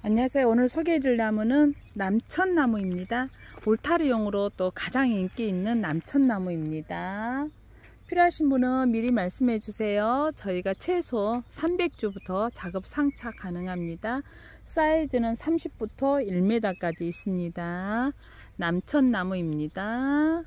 안녕하세요. 오늘 소개해줄 나무는 남천나무입니다. 울타리용으로 또 가장 인기 있는 남천나무입니다. 필요하신 분은 미리 말씀해 주세요. 저희가 최소 300주부터 작업 상차 가능합니다. 사이즈는 30부터 1m까지 있습니다. 남천나무입니다.